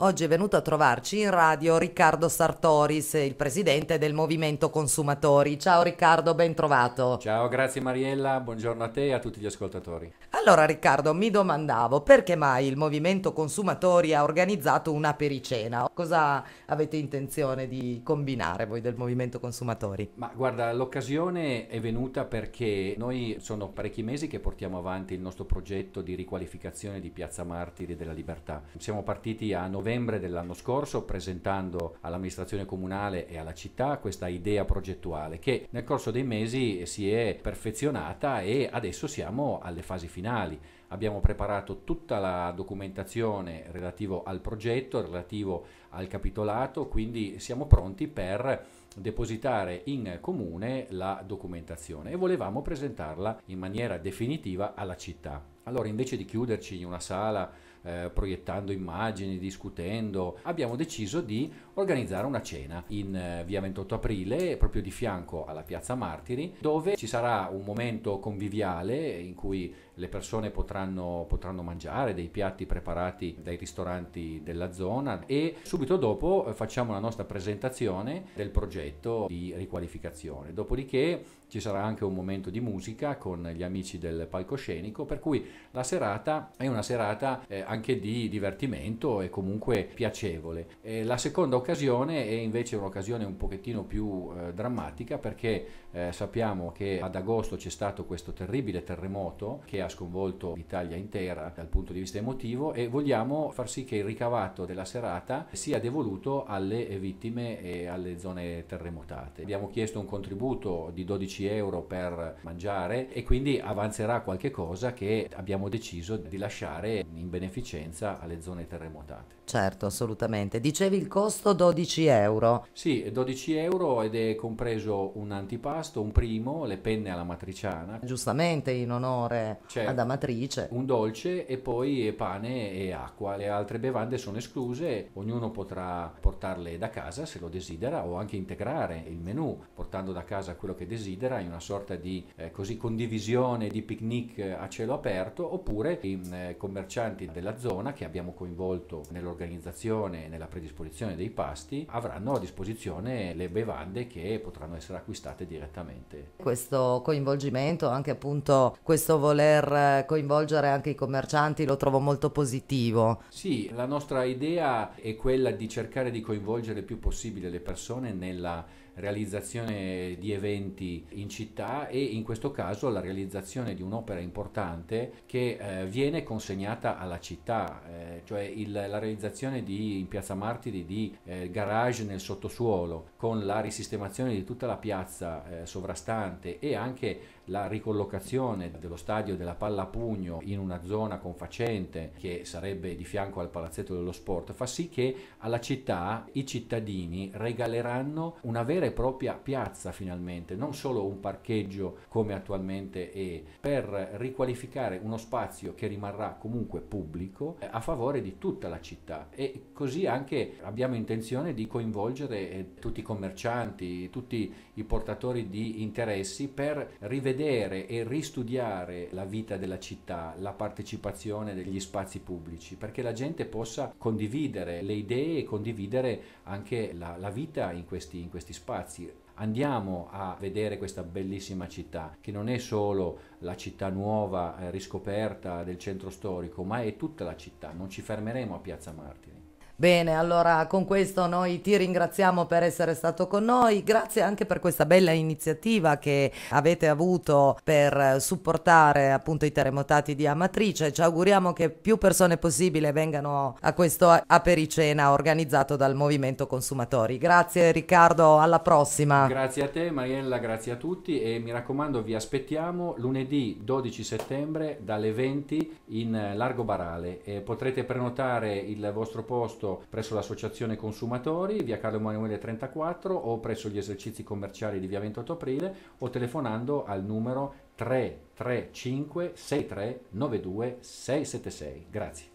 Oggi è venuto a trovarci in radio Riccardo Sartoris, il presidente del Movimento Consumatori. Ciao Riccardo, ben trovato. Ciao, grazie Mariella, buongiorno a te e a tutti gli ascoltatori. Allora Riccardo, mi domandavo perché mai il Movimento Consumatori ha organizzato una pericena? Cosa avete intenzione di combinare voi del Movimento Consumatori? Ma guarda, l'occasione è venuta perché noi sono parecchi mesi che portiamo avanti il nostro progetto di riqualificazione di Piazza Martiri della Libertà. Siamo partiti a novembre novembre dell'anno scorso presentando all'amministrazione comunale e alla città questa idea progettuale che nel corso dei mesi si è perfezionata e adesso siamo alle fasi finali abbiamo preparato tutta la documentazione relativo al progetto, relativo al capitolato, quindi siamo pronti per depositare in comune la documentazione e volevamo presentarla in maniera definitiva alla città. Allora invece di chiuderci in una sala eh, proiettando immagini, discutendo, abbiamo deciso di organizzare una cena in eh, via 28 aprile, proprio di fianco alla piazza Martiri, dove ci sarà un momento conviviale in cui le persone potranno, potranno, mangiare dei piatti preparati dai ristoranti della zona e subito dopo eh, facciamo la nostra presentazione del progetto di riqualificazione. Dopodiché ci sarà anche un momento di musica con gli amici del palcoscenico, per cui la serata è una serata eh, anche di divertimento e comunque piacevole. la seconda occasione è invece un'occasione un pochettino più eh, drammatica perché sappiamo che ad agosto c'è stato questo terribile terremoto che ha ha sconvolto l'Italia intera dal punto di vista emotivo e vogliamo far sì che il ricavato della serata sia devoluto alle vittime e alle zone terremotate. Abbiamo chiesto un contributo di 12 euro per mangiare e quindi avanzerà qualche cosa che abbiamo deciso di lasciare in beneficenza alle zone terremotate. Certo, assolutamente. Dicevi il costo 12 euro. Sì, 12 euro ed è compreso un antipasto, un primo, le penne alla matriciana. Giustamente, in onore c'è cioè, ad Amatrice. Un dolce e poi pane e acqua. Le altre bevande sono escluse, ognuno potrà portarle da casa se lo desidera o anche integrare il menù portando da casa quello che desidera in una sorta di eh, così condivisione di picnic a cielo aperto oppure i eh, commercianti della zona che abbiamo coinvolto nell'organizzazione e nella predisposizione dei pasti avranno a disposizione le bevande che potranno essere acquistate direttamente. Questo coinvolgimento, anche appunto questo voler per eh, coinvolgere anche i commercianti lo trovo molto positivo. Sì, la nostra idea è quella di cercare di coinvolgere il più possibile le persone nella realizzazione di eventi in città e in questo caso la realizzazione di un'opera importante che eh, viene consegnata alla città, eh, cioè il, la realizzazione di, in Piazza Martiri di eh, garage nel sottosuolo con la risistemazione di tutta la piazza eh, sovrastante e anche la ricollocazione dello stadio della pallapugno in una zona confacente che sarebbe di fianco al palazzetto dello sport fa sì che alla città i cittadini regaleranno una vera e propria piazza finalmente, non solo un parcheggio come attualmente è, per riqualificare uno spazio che rimarrà comunque pubblico eh, a favore di tutta la città e così anche abbiamo intenzione di coinvolgere eh, tutti i commercianti, tutti i portatori di interessi per rivedere e ristudiare la vita vita della città, la partecipazione degli spazi pubblici, perché la gente possa condividere le idee e condividere anche la, la vita in questi, in questi spazi andiamo a vedere questa bellissima città che non è solo la città nuova eh, riscoperta del centro storico ma è tutta la città non ci fermeremo a piazza Martini. Bene, allora con questo noi ti ringraziamo per essere stato con noi, grazie anche per questa bella iniziativa che avete avuto per supportare appunto i terremotati di Amatrice, ci auguriamo che più persone possibile vengano a questo apericena organizzato dal Movimento Consumatori. Grazie Riccardo, alla prossima. Grazie a te Mariella, grazie a tutti e mi raccomando vi aspettiamo lunedì 12 settembre dalle 20 in Largo Barale, eh, potrete prenotare il vostro posto posto presso l'Associazione Consumatori, via Carlo Emanuele 34 o presso gli esercizi commerciali di via 28 Aprile o telefonando al numero 335 63 92 676. Grazie.